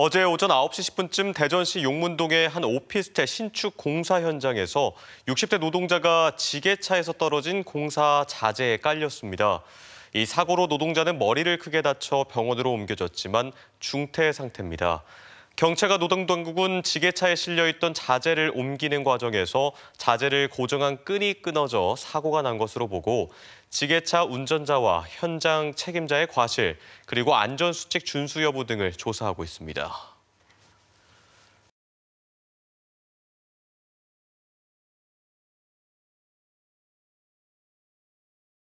어제 오전 9시 10분쯤 대전시 용문동의 한 오피스텔 신축 공사 현장에서 60대 노동자가 지게차에서 떨어진 공사 자재에 깔렸습니다. 이 사고로 노동자는 머리를 크게 다쳐 병원으로 옮겨졌지만 중태 상태입니다. 경찰과 노동당국은 지게차에 실려있던 자재를 옮기는 과정에서 자재를 고정한 끈이 끊어져 사고가 난 것으로 보고 지게차 운전자와 현장 책임자의 과실, 그리고 안전수칙 준수 여부 등을 조사하고 있습니다.